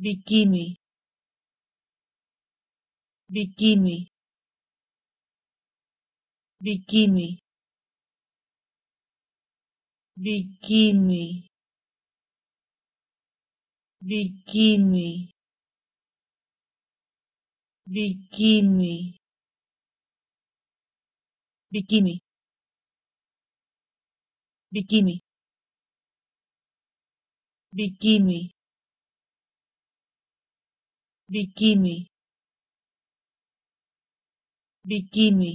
bikini bikini bikini bikini bikini bikini bikini bikini bikini Bikini. Bikini.